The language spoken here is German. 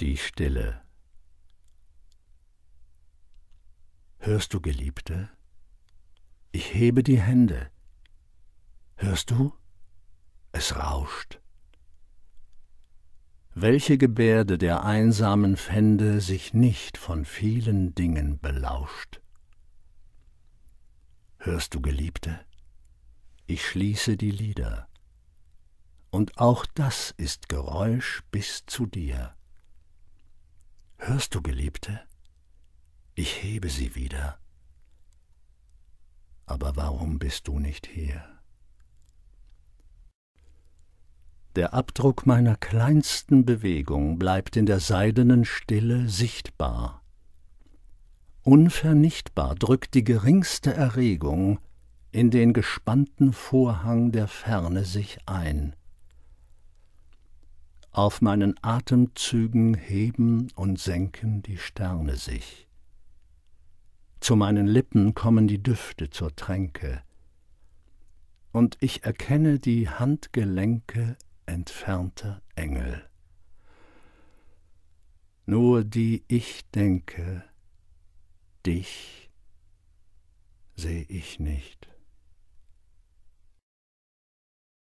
Die Stille. Hörst du, Geliebte? Ich hebe die Hände. Hörst du? Es rauscht. Welche Gebärde der einsamen Fände sich nicht von vielen Dingen belauscht. Hörst du, Geliebte? Ich schließe die Lieder. Und auch das ist Geräusch bis zu dir. Hörst du, Geliebte? Ich hebe sie wieder. Aber warum bist du nicht hier? Der Abdruck meiner kleinsten Bewegung bleibt in der seidenen Stille sichtbar. Unvernichtbar drückt die geringste Erregung in den gespannten Vorhang der Ferne sich ein auf meinen Atemzügen heben und senken die Sterne sich. Zu meinen Lippen kommen die Düfte zur Tränke, und ich erkenne die Handgelenke entfernter Engel. Nur die ich denke, dich seh ich nicht.